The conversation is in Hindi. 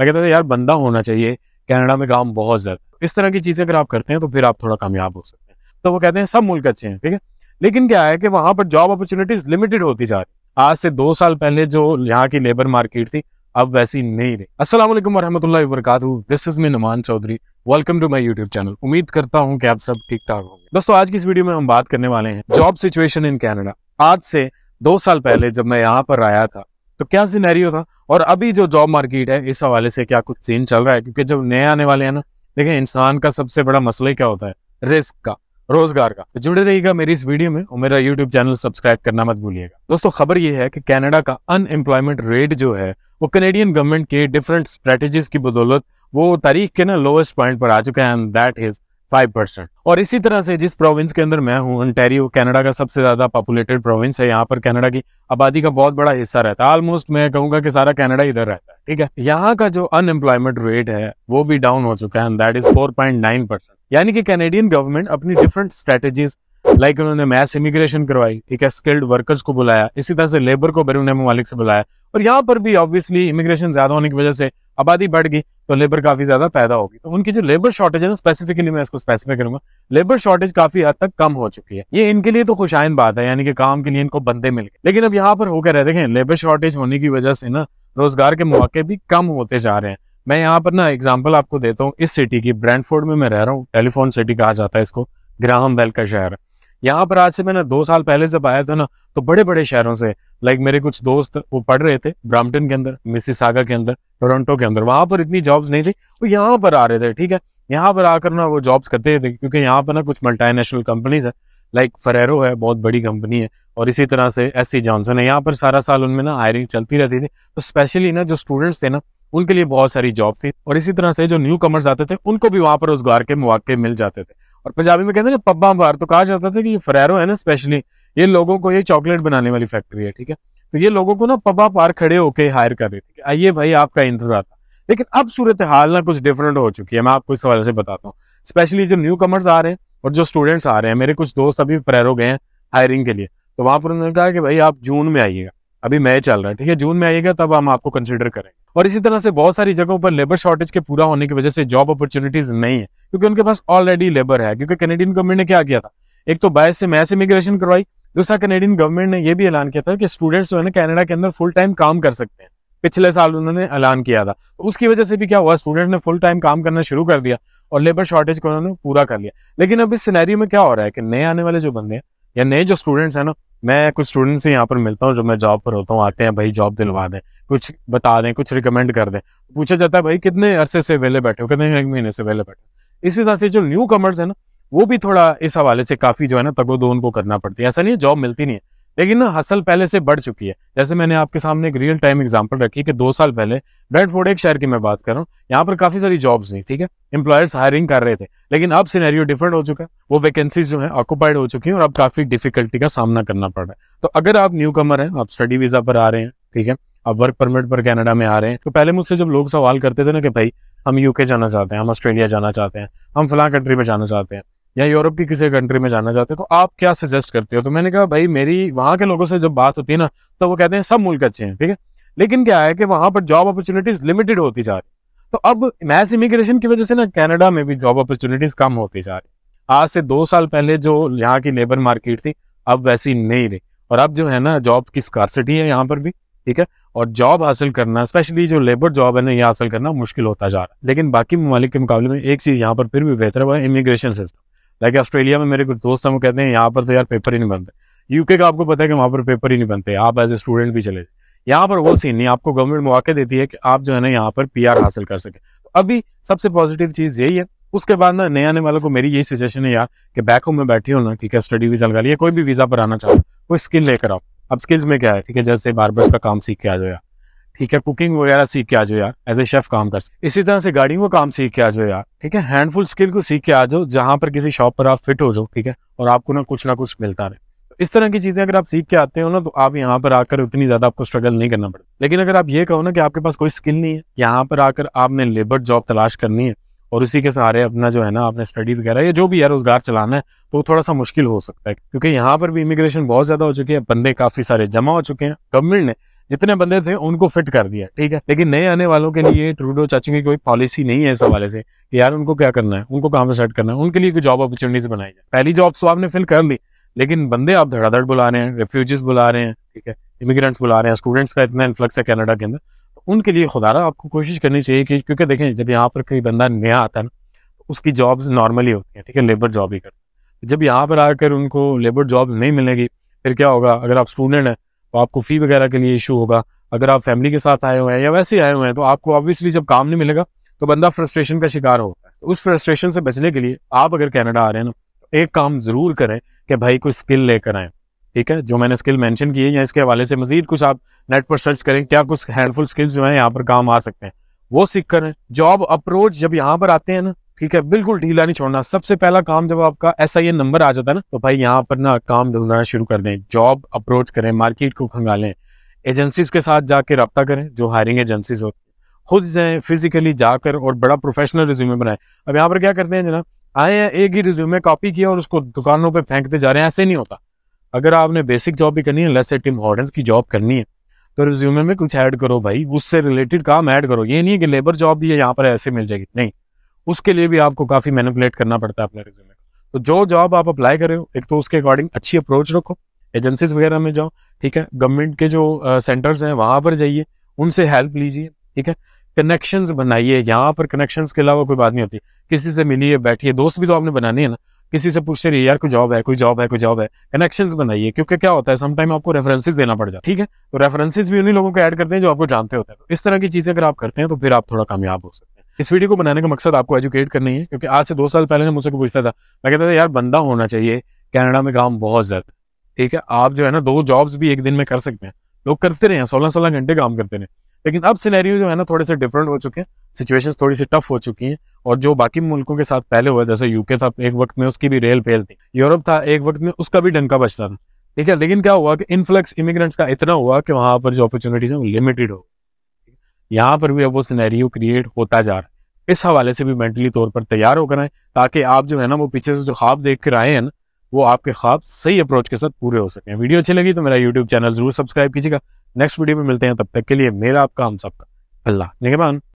मैं कहता था यार बंदा होना चाहिए कनाडा में काम बहुत ज़्यादा इस तरह की चीज़ें अगर आप करते हैं तो फिर आप थोड़ा कामयाब हो सकते हैं तो वो कहते हैं सब मुल्क अच्छे हैं ठीक है लेकिन क्या है कि वहां पर जॉब अपॉर्चुनिटीज़ लिमिटेड होती जा रही आज से दो साल पहले जो यहाँ की लेबर मार्केट थी अब वैसी नहीं रही असल वरहमतुल्लाह वरकत this is me Naman Chaudhary welcome to my YouTube channel उम्मीद करता हूँ कि आप सब ठीक ठाक होंगे दोस्तों आज की इस वीडियो में हम बात करने वाले हैं जॉब सिचुएशन इन कैनेडा आज से दो साल पहले जब मैं यहाँ पर आया था तो क्या सिनेरियो था और अभी जो जॉब मार्केट है इस हवाले से क्या कुछ सीन चल रहा है क्योंकि जब नए आने वाले हैं ना देखिए इंसान का सबसे बड़ा मसला ही क्या होता है रिस्क का रोजगार का तो जुड़े रहिएगा मेरी इस वीडियो में और मेरा यूट्यूब चैनल सब्सक्राइब करना मत भूलिएगा दोस्तों खबर ये है कि कनाडा का अनएम्प्लॉयमेंट रेट जो है वो कनेडियन गवर्नमेंट के डिफरेंट स्ट्रेटेजीज की बदौलत वो तारीख के ना लोएस्ट पॉइंट पर आ चुका है and that is five percent और इसी तरह से जिस प्रोविंस के अंदर मैं हूँ ऑन्टेरियो कनाडा का सबसे ज़्यादा पॉपुलेटेड प्रोविंस है यहाँ पर कनाडा की आबादी का बहुत बड़ा हिस्सा रहता है ऑलमोस्ट मैं कहूंगा कि सारा कनाडा इधर रहता है ठीक है यहाँ का जो अनएम्प्लॉयमेंट रेट है वो भी डाउन हो चुका है दैट इज यानी कि कैनेडियन गवर्नमेंट अपनी डिफरेंट स्ट्रेटेजीज लाइक उन्होंने मैस इमिग्रेशन करवाई ठीक है स्किल्ड वर्कर्स को बुलाया इसी तरह से लेबर को बैरून ममालिक से बुलाया और यहाँ पर भी ऑब्वियसली इमिग्रेशन ज्यादा होने की वजह से आबादी बढ़ गई तो लेबर काफी ज्यादा पैदा होगी तो उनकी जो लेबर शॉर्टेज है ना स्पेसिफिकली मैं इसको स्पेसिफाई करूंगा लेबर शॉर्टेज काफी हद तक कम हो चुकी है ये इनके लिए तो खुशाइन बात है यानी कि काम के लिए इनको बंदे मिल गए लेकिन अब यहाँ पर होकर है देखें लेबर शॉर्टेज होने की वजह से ना रोजगार के मौके भी कम होते जा रहे हैं मैं यहाँ पर ना एग्जाम्पल आपको देता हूँ इस सिटी की ब्रांडफोर्ड में मैं रह रहा हूँ टेलीफोन सिटी कहा जाता है इसको ग्राहम बेल का शहर यहाँ पर आज से मैंने दो साल पहले जब आया था ना तो बड़े बड़े शहरों से लाइक मेरे कुछ दोस्त वो पढ़ रहे थे ब्राम्पटन के अंदर मिसिसागा के अंदर टोरंटो के अंदर वहां पर इतनी जॉब्स नहीं थी वो यहाँ पर आ रहे थे ठीक है यहाँ पर आकर ना वो जॉब्स करते थे क्योंकि यहाँ पर ना कुछ मल्टीनेशनल कंपनीज है लाइक फरेरो है बहुत बड़ी कंपनी है और इसी तरह से एस सी जॉनसन है यहाँ पर सारा साल उनमें ना हायरिंग चलती रहती थी तो स्पेशली ना जो स्टूडेंट्स थे ना उनके लिए बहुत सारी जॉब थी और इसी तरह से जो न्यू कमर्स आते थे उनको भी वहाँ पर रोजगार के मौके मिल जाते थे और पंजाबी में कहते हैं ना पब्बा बार तो कहा जाता था कि ये फरेरो है ना स्पेशली ये लोगों को ये चॉकलेट बनाने वाली फैक्ट्री है ठीक है तो ये लोगों को ना पब्बा पार खड़े होके हायर कर रही थी आइए भाई आपका इंतजार था लेकिन अब सूरत हाल ना कुछ डिफरेंट हो चुकी है मैं आपको इस हवाले से बताता हूँ स्पेशली जो न्यू कमर्स आ रहे हैं और जो स्टूडेंट्स आ रहे हैं मेरे कुछ दोस्त अभी फरेरो गए हैं हायरिंग के लिए तो वहां पर उन्होंने कहा कि भाई आप जून में आइएगा अभी मई चल रहा है ठीक है जून में आइएगा तब हम आपको कंसिडर करेंगे और इसी तरह से बहुत सारी जगहों पर लेबर शॉर्टेज के पूरा होने की वजह से जॉब अपॉर्चुनिटीज नहीं है क्योंकि उनके पास ऑलरेडी लेबर है क्योंकि कैनेडियन गवर्नमेंट ने क्या किया था एक तो बाईस से मैस इमिग्रेशन करवाई दूसरा कैनेडियन गवर्नमेंट ने यह भी ऐलान किया था कि स्टूडेंट्स जो है ना कैनेडा के अंदर फुल टाइम काम कर सकते हैं पिछले साल उन्होंने ऐलान किया था तो उसकी वजह से भी क्या हुआ स्टूडेंट ने फुल टाइम काम करना शुरू कर दिया और लेबर शॉर्टेज को उन्होंने पूरा कर लिया लेकिन अब इस सिनेरियो में क्या हो रहा है कि नए आने वाले जो बंदे हैं या नए जो स्टूडेंट्स हैं ना मैं कुछ स्टूडेंट्स से यहाँ पर मिलता हूँ जो मैं जॉब पर होता हूँ आते हैं भाई जॉब दिलवा दें कुछ बता दें कुछ रिकमेंड कर दें पूछा जाता है भाई कितने अरसे से वेले बैठे हो कितने एक महीने से वेले बैठे इसी तरह से जो न्यू कमर्स है ना वो भी थोड़ा इस हवाले से काफ़ी जो है ना तगो दो उनको करना पड़ती है ऐसा नहीं है जॉब मिलती नहीं है लेकिन ना हसल पहले से बढ़ चुकी है जैसे मैंने आपके सामने एक रियल टाइम एग्जांपल रखी कि दो साल पहले ब्रेडफोर्ड एक शहर की मैं बात कर रहा हूँ यहाँ पर काफ़ी सारी जॉब्स नहीं ठीक है एम्प्लॉयर्स हायरिंग कर रहे थे लेकिन अब सिनेरियो डिफरेंट हो चुका है वो वैकेंसीज जो है ऑक्यूपाइड हो चुकी हैं और अब काफ़ी डिफिकल्टी का सामना करना पड़ रहा है तो अगर आप न्यू कमर हैं आप स्टडी वीज़ा पर आ रहे हैं ठीक है आप वर्क परमिट पर कैनेडा में आ रहे हैं तो पहले मुझसे जब लोग सवाल करते थे ना कि भाई हम यूके जाना चाहते हैं हम ऑस्ट्रेलिया जाना चाहते हैं हम फलां कंट्री में जाना चाहते हैं या यूरोप की किसी कंट्री में जाना चाहते तो आप क्या सजेस्ट करते हो तो मैंने कहा भाई मेरी वहाँ के लोगों से जब बात होती है ना तो वो कहते हैं सब मुल्क अच्छे हैं ठीक है लेकिन क्या है कि वहाँ पर जॉब अपॉर्चुनिटीज लिमिटेड होती जा रही तो अब मैस इमिग्रेशन की वजह से ना कैनेडा में भी जॉब अपॉर्चुनिटीज कम होती जा रही आज से दो साल पहले जो यहाँ की लेबर मार्केट थी अब वैसी नहीं रही और अब जो है ना जॉब की स्कारसिटी है यहाँ पर भी ठीक है और जॉब हासिल करना स्पेशली जो लेबर जॉब है ना ये हासिल करना मुश्किल होता जा रहा है लेकिन बाकी ममालिक के मुकाबले में एक चीज़ यहाँ पर फिर भी बेहतर हुआ है इमिग्रेशन सिस्टम लाइक ऑस्ट्रेलिया में मेरे कुछ दोस्त हैं वो कहते हैं यहाँ पर तो यार पेपर ही नहीं बनते यूके का आपको पता है कि वहाँ पर पेपर ही नहीं बनते आप एज ए स्टूडेंट भी चले यहाँ पर वो सीन नहीं आपको गवर्नमेंट मौके देती है कि आप जो है ना यहाँ पर पी हासिल कर सके तो अभी सबसे पॉजिटिव चीज़ यही है उसके बाद ना नए आने वालों को मेरी यही सजेशन है यार कि बैक होम में बैठी हो ना ठीक है स्टडी वीज़ा लगा लिया कोई भी वीज़ा पर आना चाहो कोई स्किल लेकर आओ अब स्किल्स में क्या है ठीक है जैसे बार बार का काम सीख के आ जाओ यार ठीक है कुकिंग वगैरह सीख के आ जाओ यार एज ए शेफ काम कर सकते इसी तरह से गाड़ियों का काम सीख के आ जाओ यार ठीक है हैंडफुल स्किल को सीख के आ जाओ जहाँ पर किसी शॉप पर आप फिट हो जाओ ठीक है और आपको ना कुछ ना कुछ मिलता रहे इस तरह की चीज़ें अगर आप सीख के आते हो ना तो आप यहाँ पर आकर उतनी ज़्यादा आपको स्ट्रगल नहीं करना पड़ता लेकिन अगर आप ये कहो ना कि आपके पास कोई स्किल नहीं है यहाँ पर आकर आपने लेबर जॉब तलाश करनी है और उसी के सहारे अपना जो है ना आपने स्टडी वगैरह या जो भी है रोजगार चलाना है तो थोड़ा सा मुश्किल हो सकता है क्योंकि यहाँ पर भी इमिग्रेशन बहुत ज़्यादा हो चुकी है बंदे काफ़ी सारे जमा हो चुके हैं गवर्नमेंट ने जितने बंदे थे उनको फिट कर दिया ठीक है लेकिन नए आने वालों के लिए ट्रूडो चाचू की कोई पॉलिसी नहीं है इस हवाले से यार उनको क्या करना है उनको कहाँ पर सेट करना है उनके लिए कोई जॉब अपॉर्चुनिटीज बनाई जाए पहली जॉब तो आपने फिल कर ली लेकिन बंदे आप धड़ाधड़ बुला रहे हैं रेफ्यूजीज बुला रहे हैं ठीक है इमिग्रेंट्स बुला रहे हैं स्टूडेंट्स का इतना इन्फ्लक्स है कैनेडा के अंदर तो उनके लिए खुदारा आपको कोशिश करनी चाहिए कि क्योंकि देखें जब यहाँ पर कोई बंदा नया आता है ना तो उसकी जॉब्स नॉर्मली होती हैं ठीक है लेबर जॉब ही करते हैं जब यहाँ पर आकर उनको लेबर जॉब नहीं मिलेगी फिर क्या होगा अगर आप स्टूडेंट हैं तो आपको फ़ी वगैरह के लिए इशू होगा अगर आप फैमिली के साथ आए हुए हैं या वैसे आए हुए हैं तो आपको ऑब्वियसली जब काम नहीं मिलेगा तो बंदा फ्रस्ट्रेशन का शिकार होता है उस फ्रस्ट्रेशन से बचने के लिए आप अगर कैनेडा आ रहे हैं ना तो एक काम ज़रूर करें कि भाई कोई स्किल लेकर आए ठीक है जो मैंने स्किल मेंशन की है या इसके हवाले से मजीद कुछ आप नेट पर सर्च करें क्या कुछ हैंडफुल स्किल्स जो हैं यहाँ पर काम आ सकते हैं वो सीख कर जॉब अप्रोच जब यहाँ पर आते हैं ना ठीक है बिल्कुल ढीला नहीं छोड़ना सबसे पहला काम जब आपका ऐसा ये नंबर आ जाता है ना तो भाई यहाँ पर ना काम ढूंढना शुरू कर दें जॉब अप्रोच करें मार्केट को खंगालें एजेंसीज के साथ जाके रब्ता करें जो हायरिंग एजेंसीज होती खुद जाए फिजिकली जाकर और बड़ा प्रोफेशनल रिज्यूमे बनाए अब यहाँ पर क्या करते हैं जना आए हैं एक ही रिज्यूमे कॉपी किया और उसको दुकानों पर फेंकते जा रहे हैं ऐसे नहीं होता अगर आपने बेसिक जॉब भी करनी है लेस एट हॉर्डन्स की जॉब करनी है तो रिज्यूमे में कुछ ऐड करो भाई उससे रिलेटेड काम ऐड करो ये नहीं है कि लेबर जॉब भी यहाँ पर ऐसे मिल जाएगी नहीं उसके लिए भी आपको काफ़ी मैनिपुलेट करना पड़ता है अपने रिज्यूमे तो जो जॉब आप अप्लाई कर रहे हो एक तो उसके अकॉर्डिंग अच्छी अप्रोच रखो एजेंसीज वगैरह में जाओ ठीक है गवर्नमेंट के जो सेंटर्स हैं वहाँ पर जाइए उनसे हेल्प लीजिए ठीक है कनेक्शंस बनाइए यहाँ पर कनेक्शंस के अलावा कोई बात नहीं होती किसी से मिलिए बैठिए दोस्त भी तो आपने बनाने है ना किसी से पूछते रहिए यार कोई जॉब है कोई जॉब है कोई जॉब है कनेक्शन बनाइए क्योंकि क्या होता है समटाइम आपको रेफरेंसेज देना पड़ जाए ठीक है तो रेफरेंसेज भी उन्हीं लोगों को ऐड करते हैं जो आपको जानते होते हैं तो इस तरह की चीज़ें अगर आप करते हैं तो फिर आप थोड़ा कामयाब हो सकते हैं इस वीडियो को बनाने का मकसद आपको एजुकेट करनी है क्योंकि आज से दो साल पहले ने मुझसे पूछता था मैं कहता था यार बंदा होना चाहिए कनाडा में काम बहुत ज़्यादा ठीक है आप जो है ना दो जॉब्स भी एक दिन में कर सकते हैं लोग करते रहे हैं सोलह सोलह घंटे काम करते रहे लेकिन अब सिनेरियो जो है ना थोड़े से डिफरेंट हो चुके हैं सिचुएशंस थोड़ी सी टफ हो चुकी हैं और जो बाकी मुल्कों के साथ पहले हुआ जैसे यूके था एक वक्त में उसकी भी रेल फेल थी यूरोप था एक वक्त में उसका भी डंका बचता था ठीक है लेकिन क्या हुआ कि इन्फ्लक्स इमिग्रेंट्स का इतना हुआ कि वहाँ पर जो अपॉर्चुनिटीज़ हैं वो लिमिटेड हो यहाँ पर भी अब वो सिनेरियो क्रिएट होता जा रहा है इस हवाले से भी मेंटली तौर पर तैयार होकर आए ताकि आप जो है ना वो पीछे से जो ख्वाब देख कर आए हैं ना वो आपके ख्वाब सही अप्रोच के साथ पूरे हो सकें वीडियो अच्छी लगी तो मेरा यूट्यूब चैनल जरूर सब्सक्राइब कीजिएगा नेक्स्ट वीडियो में मिलते हैं तब तक के लिए मेरा आपका हम सबका अल्लाह निगमान